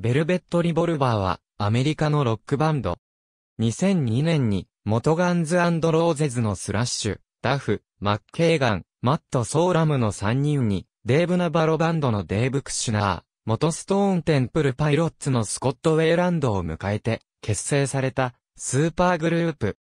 ベルベット・リボルバーは、アメリカのロックバンド。2002年に、元ガンズローゼズのスラッシュ、ダフ、マッケーガン、マット・ソーラムの3人に、デーブ・ナバロバンドのデーブ・クシュナー、元ストーン・テンプル・パイロッツのスコット・ウェイランドを迎えて、結成された、スーパーグループ。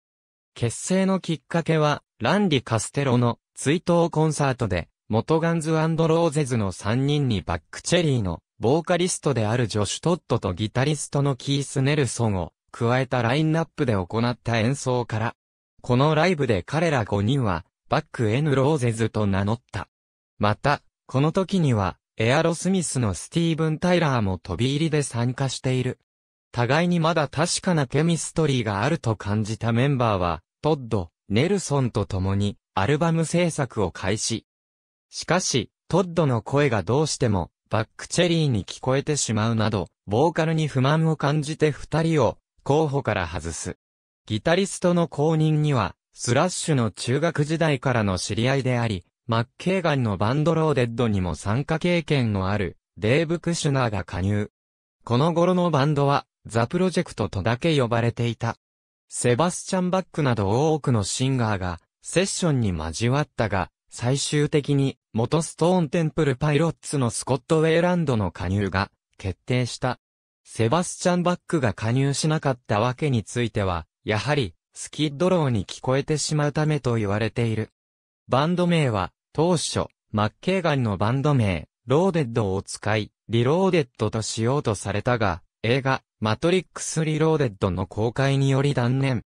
結成のきっかけは、ランディ・カステロの追悼コンサートで、元ガンズローゼズの3人にバックチェリーのボーカリストであるジョシュ・トットとギタリストのキース・ネルソンを加えたラインナップで行った演奏から、このライブで彼ら5人は、バック・エヌ・ローゼズと名乗った。また、この時には、エアロスミスのスティーブン・タイラーも飛び入りで参加している。互いにまだ確かなケミストリーがあると感じたメンバーは、トッド、ネルソンと共に、アルバム制作を開始。しかし、トッドの声がどうしても、バックチェリーに聞こえてしまうなど、ボーカルに不満を感じて二人を候補から外す。ギタリストの後任には、スラッシュの中学時代からの知り合いであり、マッケーガンのバンドローデッドにも参加経験のある、デーブ・クシュナーが加入。この頃のバンドは、ザ・プロジェクトとだけ呼ばれていた。セバスチャン・バックなど多くのシンガーが、セッションに交わったが、最終的に、元ストーンテンプルパイロッツのスコットウェイランドの加入が決定した。セバスチャン・バックが加入しなかったわけについては、やはり、スキッドローに聞こえてしまうためと言われている。バンド名は、当初、マッケーガンのバンド名、ローデッドを使い、リローデッドとしようとされたが、映画、マトリックス・リローデッドの公開により断念。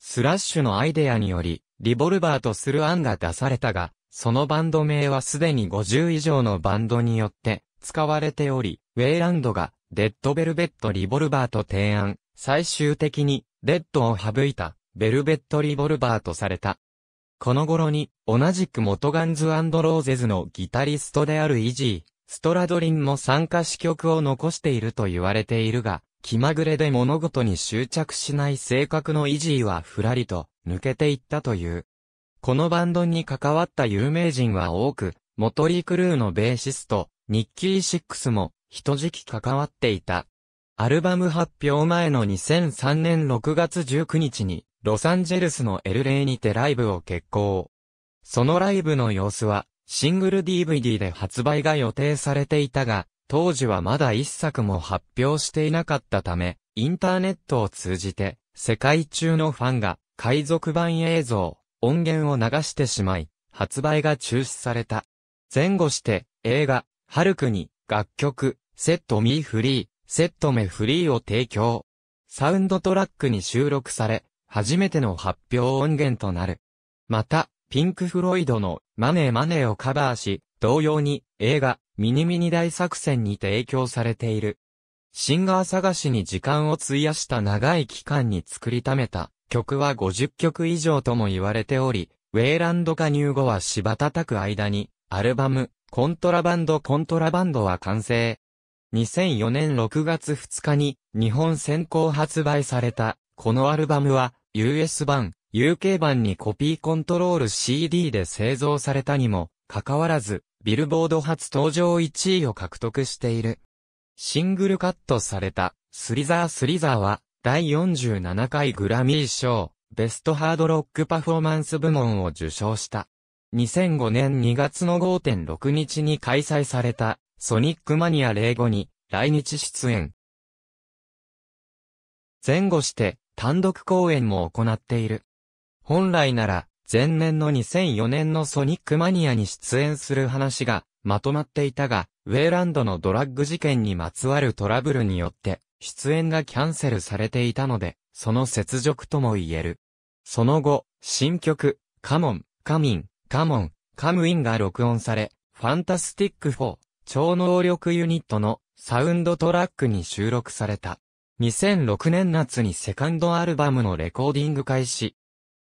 スラッシュのアイデアにより、リボルバーとする案が出されたが、そのバンド名はすでに50以上のバンドによって使われており、ウェイランドがデッドベルベットリボルバーと提案、最終的にデッドを省いたベルベットリボルバーとされた。この頃に、同じく元ガンズローゼズのギタリストであるイジー、ストラドリンも参加支局を残していると言われているが、気まぐれで物事に執着しない性格のイジーはふらりと抜けていったという。このバンドに関わった有名人は多く、モトリークルーのベーシスト、ニッキー・シックスも、一時期関わっていた。アルバム発表前の2003年6月19日に、ロサンゼルスのエルレイにてライブを決行。そのライブの様子は、シングル DVD で発売が予定されていたが、当時はまだ一作も発表していなかったため、インターネットを通じて、世界中のファンが、海賊版映像、音源を流してしまい、発売が中止された。前後して、映画、ハルクに、楽曲、セットミーフリー、セットメフリーを提供。サウンドトラックに収録され、初めての発表音源となる。また、ピンク・フロイドのマネーマネーをカバーし、同様に映画ミニミニ大作戦に提供されている。シンガー探しに時間を費やした長い期間に作りためた曲は50曲以上とも言われており、ウェイランド加入後は芝叩く間に、アルバム、コントラバンドコントラバンドは完成。2004年6月2日に日本先行発売された、このアルバムは US 版、UK 版にコピーコントロール CD で製造されたにも、かかわらず、ビルボード初登場1位を獲得している。シングルカットされた、スリザースリザーは、第47回グラミー賞、ベストハードロックパフォーマンス部門を受賞した。2005年2月の5.6日に開催された、ソニックマニア0後に、来日出演。前後して、単独公演も行っている。本来なら、前年の2004年のソニックマニアに出演する話が、まとまっていたが、ウェイランドのドラッグ事件にまつわるトラブルによって、出演がキャンセルされていたので、その雪辱とも言える。その後、新曲、カモン、カミン、カモン、カムインが録音され、ファンタスティック4、超能力ユニットのサウンドトラックに収録された。2006年夏にセカンドアルバムのレコーディング開始。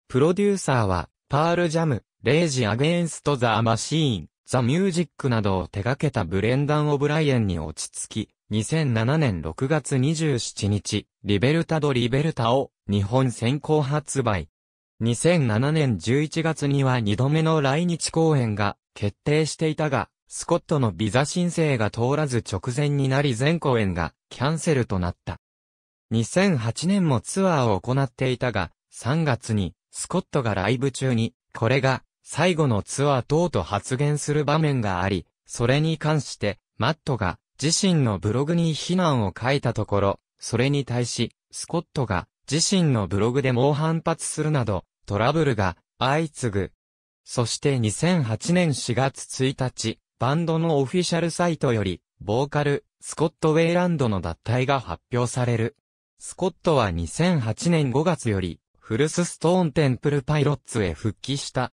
プロデューサーは、パールジャム、レイジ・アゲンスト・ザ・マシーン。ザ・ミュージックなどを手掛けたブレンダン・オブライエンに落ち着き、2007年6月27日、リベルタ・ド・リベルタを日本先行発売。2007年11月には2度目の来日公演が決定していたが、スコットのビザ申請が通らず直前になり全公演がキャンセルとなった。2008年もツアーを行っていたが、3月にスコットがライブ中に、これが最後のツアー等と発言する場面があり、それに関して、マットが自身のブログに非難を書いたところ、それに対し、スコットが自身のブログで猛反発するなど、トラブルが相次ぐ。そして2008年4月1日、バンドのオフィシャルサイトより、ボーカル、スコット・ウェイランドの脱退が発表される。スコットは2008年5月より、フルスストーンテンプルパイロッツへ復帰した。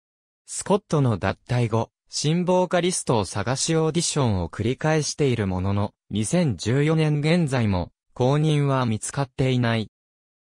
スコットの脱退後、新ボーカリストを探しオーディションを繰り返しているものの、2014年現在も、公認は見つかっていない。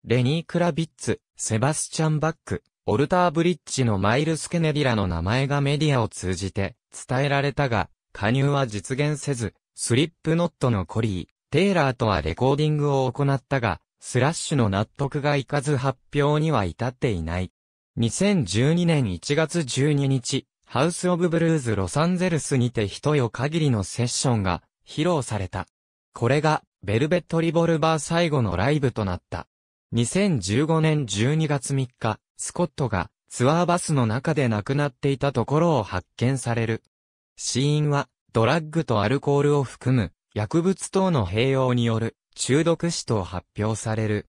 レニー・クラビッツ、セバスチャン・バック、オルター・ブリッジのマイルス・ケネディらの名前がメディアを通じて伝えられたが、加入は実現せず、スリップノットのコリー、テイラーとはレコーディングを行ったが、スラッシュの納得がいかず発表には至っていない。2012年1月12日、ハウス・オブ・ブルーズ・ロサンゼルスにて一夜限りのセッションが披露された。これが、ベルベット・リボルバー最後のライブとなった。2015年12月3日、スコットがツアーバスの中で亡くなっていたところを発見される。死因は、ドラッグとアルコールを含む薬物等の併用による中毒死と発表される。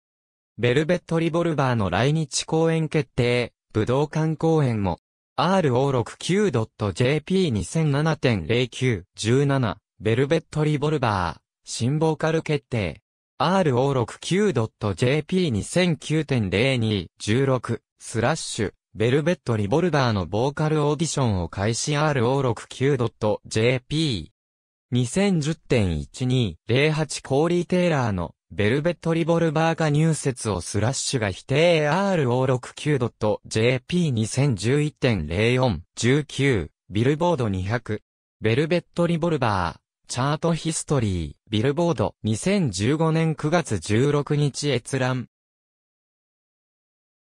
ベルベット・リボルバーの来日公演決定。武道館公演も、ro69.jp2007.0917 ベルベットリボルバー、新ボーカル決定。ro69.jp2009.0216 スラッシュ、ベルベットリボルバーのボーカルオーディションを開始 ro69.jp2010.1208 コーリー・テイラーのベルベットリボルバーが入説をスラッシュが否定 ARO69.jp2011.0419 ビルボード200ベルベットリボルバーチャートヒストリービルボード2015年9月16日閲覧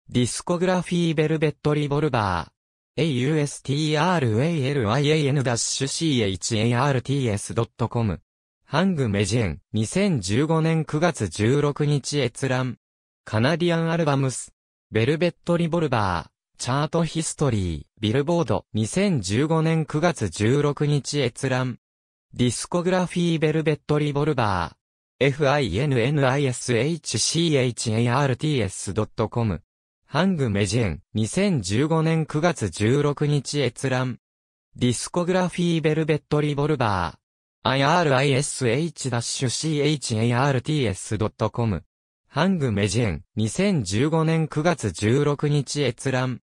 ディスコグラフィーベルベットリボルバー australian-charts.com ハング・メジェン、2015年9月16日閲覧。カナディアンアルバムス、ベルベット・リボルバー、チャート・ヒストリー、ビルボード、2015年9月16日閲覧。ディスコグラフィー・ベルベット・リボルバー、finishchharts.com。ハング・メジェン、2015年9月16日閲覧。ディスコグラフィー・ベルベット・リボルバー、irISH-CHARTS.com ハングメジェン、2015年9月16日閲覧。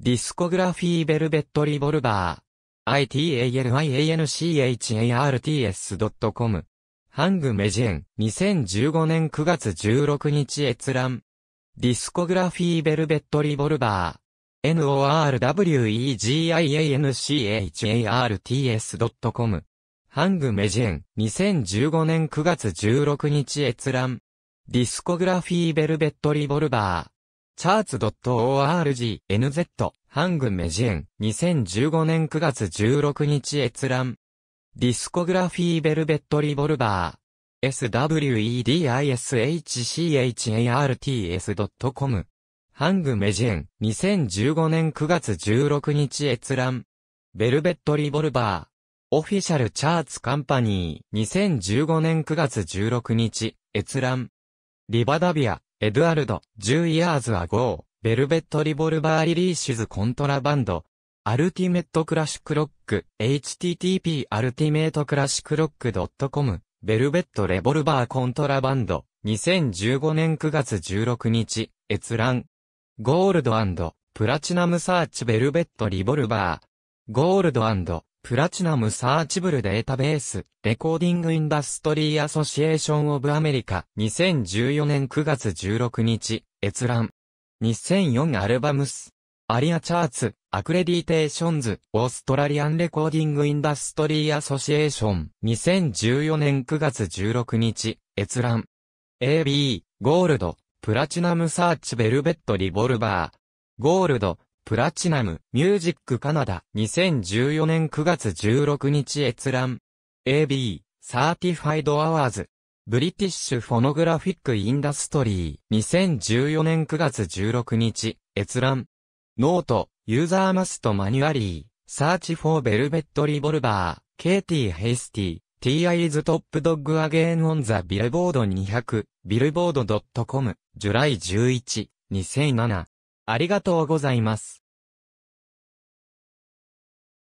ディスコグラフィーベルベットリボルバー。i t a l i a n c h a r s c o m ハングメジェン、2015年9月16日閲覧。ディスコグラフィーベルベットリボルバー。norwegianchars.com ハング・メジェン、2015年9月16日閲覧。ディスコグラフィー・ベルベット・リボルバー。チャーツ .org、NZ、ハング・メジェン、2015年9月16日閲覧。ディスコグラフィー・ベルベット・リボルバー。swedishcharts.com。ハング・メジェン、2015年9月16日閲覧。ベルベット・リボルバー。オフィシャルチャーツカンパニー2015年9月16日閲覧リバダビアエドアルド10 years ago ベルベットリボルバーリリーシズコントラバンドアルティメットクラシックロック http アルティメートクラシックロック .com ベルベットレボルバーコントラバンド2015年9月16日閲覧ゴールドプラチナムサーチベルベットリボルバーゴールドプラチナムサーチブルデータベース、レコーディングインダストリーアソシエーションオブアメリカ、2014年9月16日、閲覧。2004アルバムス、アリアチャーツ、アクレディテーションズ、オーストラリアンレコーディングインダストリーアソシエーション、2014年9月16日、閲覧。AB、ゴールド、プラチナムサーチベルベットリボルバー。ゴールド、プラチナム、ミュージックカナダ、2014年9月16日閲覧。AB、サーティファイドアワーズ。ブリティッシュフォノグラフィックインダストリー、2014年9月16日、閲覧。ノート、ユーザーマストマニュアリー、サーチフォーベルベットリボルバー、ケイティ・ヘイスティ、TI's トップドッグアゲーンオンザビルボード200、ビルボード .com、ジュライ11、2007。ありがとうございます。